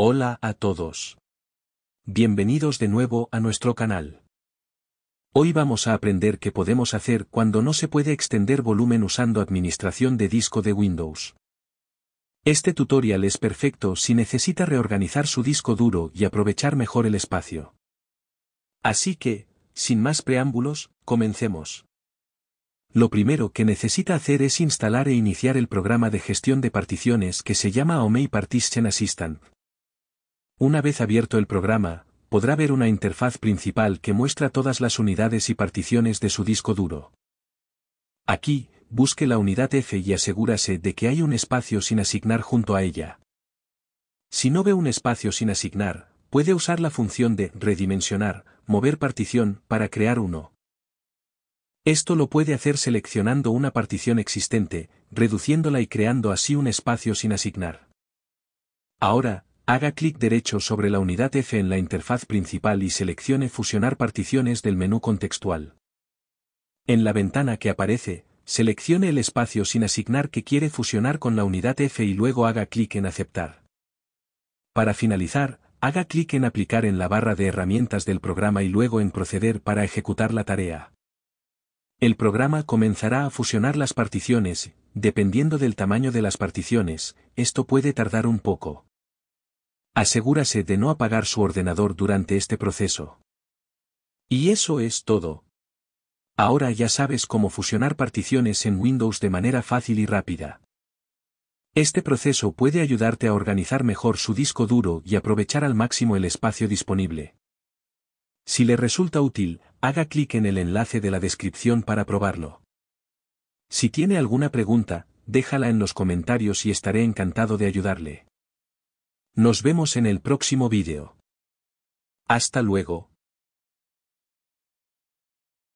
Hola a todos. Bienvenidos de nuevo a nuestro canal. Hoy vamos a aprender qué podemos hacer cuando no se puede extender volumen usando administración de disco de Windows. Este tutorial es perfecto si necesita reorganizar su disco duro y aprovechar mejor el espacio. Así que, sin más preámbulos, comencemos. Lo primero que necesita hacer es instalar e iniciar el programa de gestión de particiones que se llama OMEI Partition Assistant. Una vez abierto el programa, podrá ver una interfaz principal que muestra todas las unidades y particiones de su disco duro. Aquí, busque la unidad F y asegúrase de que hay un espacio sin asignar junto a ella. Si no ve un espacio sin asignar, puede usar la función de redimensionar, mover partición, para crear uno. Esto lo puede hacer seleccionando una partición existente, reduciéndola y creando así un espacio sin asignar. Ahora, Haga clic derecho sobre la unidad F en la interfaz principal y seleccione Fusionar particiones del menú contextual. En la ventana que aparece, seleccione el espacio sin asignar que quiere fusionar con la unidad F y luego haga clic en Aceptar. Para finalizar, haga clic en Aplicar en la barra de herramientas del programa y luego en Proceder para ejecutar la tarea. El programa comenzará a fusionar las particiones, dependiendo del tamaño de las particiones, esto puede tardar un poco asegúrase de no apagar su ordenador durante este proceso. Y eso es todo. Ahora ya sabes cómo fusionar particiones en Windows de manera fácil y rápida. Este proceso puede ayudarte a organizar mejor su disco duro y aprovechar al máximo el espacio disponible. Si le resulta útil, haga clic en el enlace de la descripción para probarlo. Si tiene alguna pregunta, déjala en los comentarios y estaré encantado de ayudarle. Nos vemos en el próximo vídeo. Hasta luego.